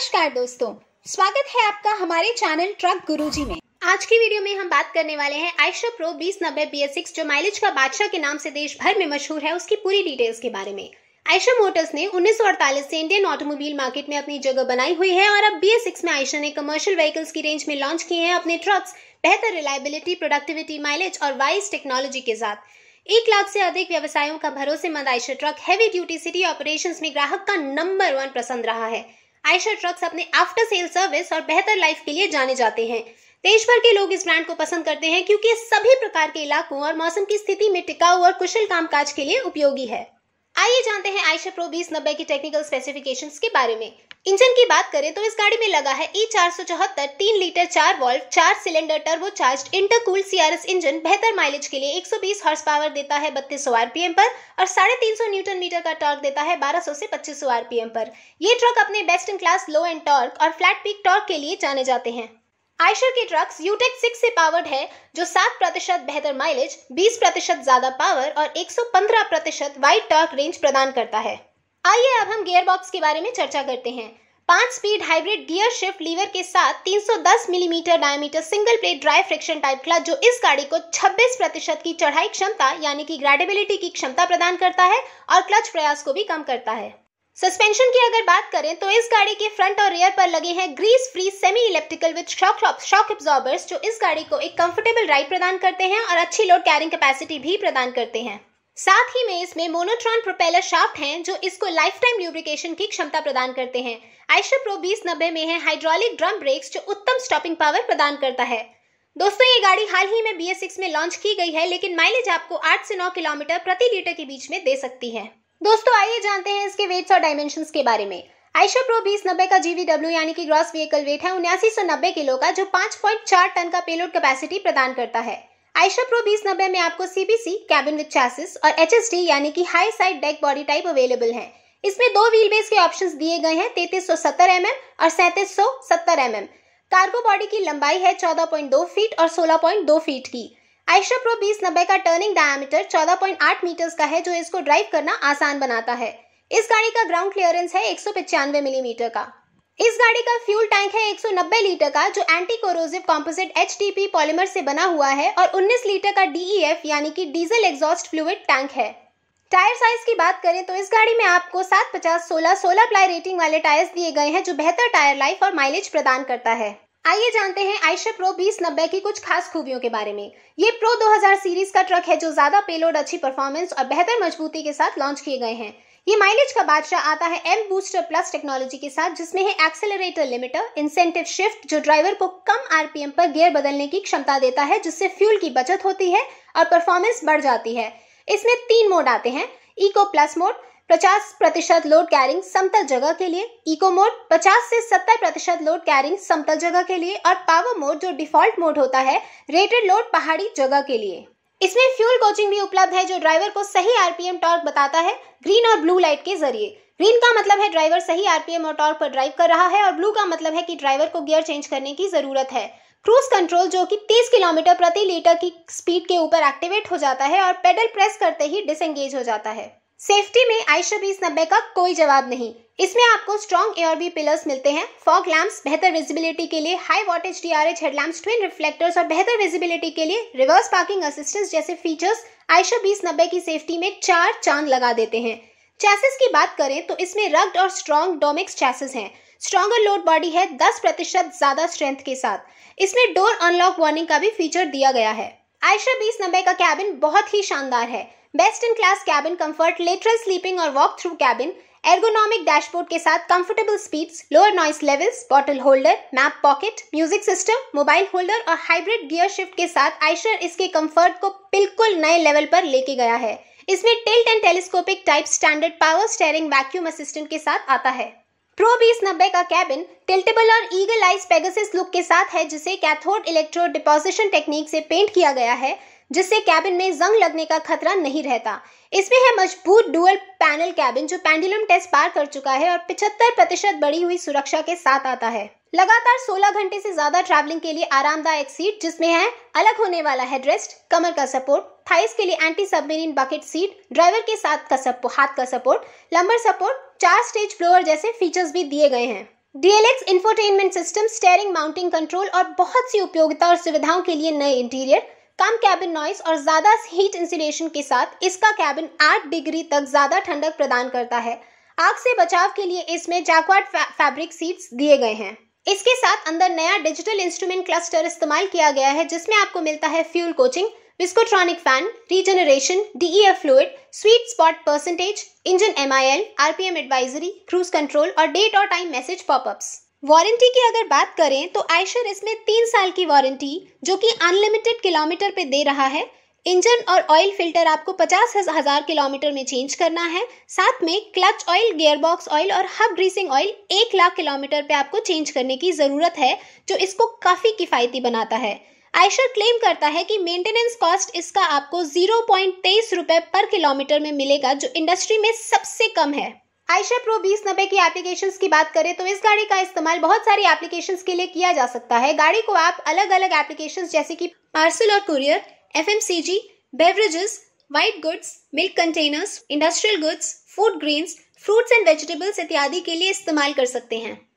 नमस्कार दोस्तों स्वागत है आपका हमारे चैनल ट्रक गुरुजी में आज की वीडियो में हम बात करने वाले हैं आयशा प्रो बीस नब्बे बी एस सिक्स जो माइलेज का बादशाह के नाम से देश भर में मशहूर है उसकी पूरी डिटेल्स के बारे में आयशा मोटर्स ने 1948 से इंडियन ऑटोमोबाइल मार्केट में अपनी जगह बनाई हुई है और अब बी एस सिक्स में आयशा ने कमर्शियल व्हीकल्स की रेंज में लॉन्च किए हैं अपने ट्रक्स बेहतर रिलायबिलिटी प्रोडक्टिविटी माइलेज और वाइस टेक्नोलॉजी के साथ एक लाख से अधिक व्यवसायों का भरोसेमंद Eicher truck heavy duty city operations में ग्राहक का नंबर वन पसंद रहा है आयशा ट्रक्स अपने आफ्टर सेल सर्विस और बेहतर लाइफ के लिए जाने जाते हैं देश भर के लोग इस ब्रांड को पसंद करते हैं क्योंकि ये सभी प्रकार के इलाकों और मौसम की स्थिति में टिकाऊ और कुशल कामकाज के लिए उपयोगी है आइए जानते हैं आयशा प्रो बीस नब्बे की टेक्निकल स्पेसिफिकेशंस के बारे में इंजन की बात करें तो इस गाड़ी में लगा है ई e चार सौ चौहत्तर तीन लीटर चार वॉल्व चार cylinder turbo charge intercool CRS engine बेहतर माइलेज के लिए 120 हॉर्स पावर देता है बत्तीस पी आरपीएम पर और साढ़े तीन सौ न्यूटन मीटर का टॉर्क देता है 1200 से 2500 आरपीएम पर यह ट्रक अपने best in class low end torque और फ्लैट पीक टॉर्क के लिए जाने जाते हैं आयशर के ट्रक्स यूटेक सिक्स से पावर्ड है जो सात प्रतिशत बेहतर माइलेज बीस प्रतिशत ज्यादा पावर और एक सौ पंद्रह प्रतिशत वाइड टॉर्क रेंज प्रदान करता है आइए अब हम गियर बॉक्स के बारे में चर्चा करते हैं पांच speed hybrid gear shift lever के साथ 310 millimetre mm diameter single plate dry friction type clutch जो इस गाड़ी को 26 प्रतिशत की चढ़ाई क्षमता यानी कि ग्रेडेबिलिटी की क्षमता प्रदान करता है और क्लच प्रयास को भी कम करता है सस्पेंशन की अगर बात करें तो इस गाड़ी के फ्रंट और रियर पर लगे हैं grease free semi electrical with shock shock absorbers जो इस गाड़ी को एक कंफर्टेबल राइड प्रदान करते हैं और अच्छी लोड कैरिंग कैपेसिटी भी प्रदान करते हैं साथ ही में इसमें मोनोट्रॉन प्रोपेलर शाफ्ट हैं जो इसको लाइफ टाइम ल्यूब्रिकेशन की क्षमता प्रदान करते हैं आयशा प्रो बीस नब्बे में है हाइड्रोलिक ड्रम ब्रेक्स जो उत्तम स्टॉपिंग पावर प्रदान करता है दोस्तों ये गाड़ी हाल ही में बी में लॉन्च की गई है लेकिन माइलेज आपको आठ से नौ किलोमीटर प्रति लीटर के बीच में दे सकती है दोस्तों आइए जानते हैं इसके वेट्स और डायमेंशन के बारे में आयशा प्रो बीस नब्बे का जीवीडब्ल्यू यानी कि ग्रॉस व्हीकल वेट है उन्यासी सौ नब्बे किलो का जो 5.4 टन का पेलोड कैपेसिटी प्रदान करता है आयशा प्रो बीस नब्बे में आपको सीबीसी कैबिन विद चासिस और एच यानी कि high side deck body type available है इसमें दो व्हील बेस के ऑप्शंस दिए गए हैं एम एम और सौ सत्तर एम एम कार्गो बॉडी की लंबाई है चौदह पॉइंट दो फीट और सोलह पॉइंट दो फीट की आयशा प्रो बीस नब्बे का टर्निंग डायमीटर चौदह पॉइंट आठ मीटर्स का है जो इसको ड्राइव करना आसान बनाता है इस गाड़ी का ग्राउंड क्लियरेंस है एक सौ मिलीमीटर का इस गाड़ी का फ्यूल टैंक है 190 लीटर का जो anti corrosive composite H polymer से बना हुआ है और 19 लीटर का डीईएफ e यानी कि डीजल एग्जॉस्ट फ्लूड टैंक है टायर साइज की बात करें तो इस गाड़ी में आपको 750 16 सोलह प्लाई रेटिंग वाले टायर्स दिए गए हैं जो बेहतर टायर लाइफ और माइलेज प्रदान करता है आइए जानते हैं आयशा प्रो बीस नब्बे की कुछ खास खूबियों के बारे में ये प्रो 2000 सीरीज का ट्रक है जो ज्यादा पेलोड अच्छी परफॉर्मेंस और बेहतर मजबूती के साथ लॉन्च किए गए हैं ये माइलेज का बादशाह आता है एम बूस्टर प्लस टेक्नोलॉजी के साथ जिसमें है एक्सेलरेटर लिमिटर इंसेंटिव शिफ्ट जो ड्राइवर को कम आरपीएम पर गियर बदलने की क्षमता देता है जिससे फ्यूल की बचत होती है और परफॉर्मेंस बढ़ जाती है इसमें तीन मोड आते हैं इको प्लस मोड 50 प्रतिशत लोड कैरिंग समतल जगह के लिए इको मोड 50 से 70 प्रतिशत लोड कैरिंग समतल जगह के लिए और पावर मोड जो डिफॉल्ट मोड होता है रेटेड लोड पहाड़ी जगह के लिए इसमें फ्यूल कोचिंग भी उपलब्ध है जो ड्राइवर को सही आरपीएम टॉर्क बताता है ग्रीन और ब्लू लाइट के जरिए ग्रीन का मतलब है ड्राइवर सही आरपीएम और टॉर्क पर ड्राइव कर रहा है और ब्लू का मतलब है कि ड्राइवर को गियर चेंज करने की जरूरत है क्रूज कंट्रोल जो कि 30 किलोमीटर प्रति लीटर की स्पीड के ऊपर एक्टिवेट हो जाता है और पेडल प्रेस करते ही डिसंगेज हो जाता है सेफ्टी में आयशा बीस नब्बे का कोई जवाब नहीं इसमें आपको स्ट्रॉन्ग ए बी पिलर्स मिलते हैं फॉग लैम्प बेहतर विजिबिलिटी के लिए high voltage D R H headlamps twin reflectors और बेहतर विजिबिलिटी के लिए रिवर्स पार्किंग असिस्टेंस जैसे फीचर्स आयशा बीस नब्बे की सेफ्टी में चार चांद लगा देते हैं चैसेस की बात करें तो इसमें रग्ड और स्ट्रॉन्ग डोमिक्स चैसेस हैं स्ट्रॉन्गर लोड बॉडी है दस प्रतिशत ज्यादा स्ट्रेंथ के साथ इसमें डोर अनलॉक वार्निंग का भी फीचर दिया गया है आयशा बीस नब्बे का कैबिन बहुत ही शानदार है best in class cabin comfort lateral sleeping और walk through cabin ergonomic dashboard के साथ comfortable speeds lower noise levels bottle holder map pocket music system mobile holder और हाइब्रिड गियर शिफ्ट के साथ आयशर इसके कंफर्ट को बिल्कुल नए लेवल पर लेके गया है इसमें tilt and telescopic type standard power steering vacuum assistant के साथ आता है प्रो बीस नब्बे का कैबिन टिल्टेबल और ईगल आइस पेगसिस लुक के साथ है जिसे कैथोड इलेक्ट्रो डिपोजिशन टेक्निक से पेंट किया गया है जिससे कैबिन में जंग लगने का खतरा नहीं रहता इसमें है मजबूत डुअल पैनल कैबिन जो पेंडुलम टेस्ट पार कर चुका है और 75 प्रतिशत बढ़ी हुई सुरक्षा के साथ आता है लगातार 16 घंटे से ज्यादा ट्रैवलिंग के लिए आरामदायक सीट जिसमें है अलग होने वाला हेडरेस्ट कमर का सपोर्ट थाइस के लिए anti submarine bucket seat driver के साथ का सपो, हाथ का सपोर्ट लंबर सपोर्ट चार स्टेज फ्लोअर जैसे फीचर्स भी दिए गए हैं DLX infotainment system steering mounting control और बहुत सी उपयोगिता और सुविधाओं के लिए नए इंटीरियर कम कैबिन नॉइस और ज्यादा हीट इंसुलेशन के साथ इसका कैबिन 8 डिग्री तक ज्यादा ठंडक प्रदान करता है आग से बचाव के लिए इसमें जैकवाड फै, फैब्रिक सीट्स दिए गए हैं इसके साथ अंदर नया डिजिटल इंस्ट्रूमेंट क्लस्टर इस्तेमाल किया गया है जिसमें आपको मिलता है fuel coaching viscotronic fan, regeneration, DEF fluid, sweet spot percentage, engine MIL, RPM advisory, cruise control और date और time message pop-ups. वारंटी की अगर बात करें तो आयशर इसमें तीन साल की वारंटी जो कि अनलिमिटेड किलोमीटर पे दे रहा है इंजन और ऑयल फिल्टर आपको पचास हजार किलोमीटर में चेंज करना है साथ में क्लच ऑयल गियरबॉक्स ऑयल और हब ग्रीसिंग ऑयल एक लाख किलोमीटर पे आपको चेंज करने की ज़रूरत है जो इसको काफ़ी किफ़ायती बनाता है आयशर क्लेम करता है कि मेंटेनेंस कॉस्ट इसका आपको जीरो पॉइंट तेईस रुपए पर किलोमीटर में मिलेगा जो इंडस्ट्री में सबसे कम है आयशा प्रो बीस नब्बे की एप्लीकेशंस की बात करें तो इस गाड़ी का इस्तेमाल बहुत सारी एप्लीकेशंस के लिए किया जा सकता है गाड़ी को आप अलग अलग एप्लीकेशन जैसे की पार्सल और courier F beverages white goods milk containers industrial goods food green fruits and vegetables इत्यादि के लिए इस्तेमाल कर सकते हैं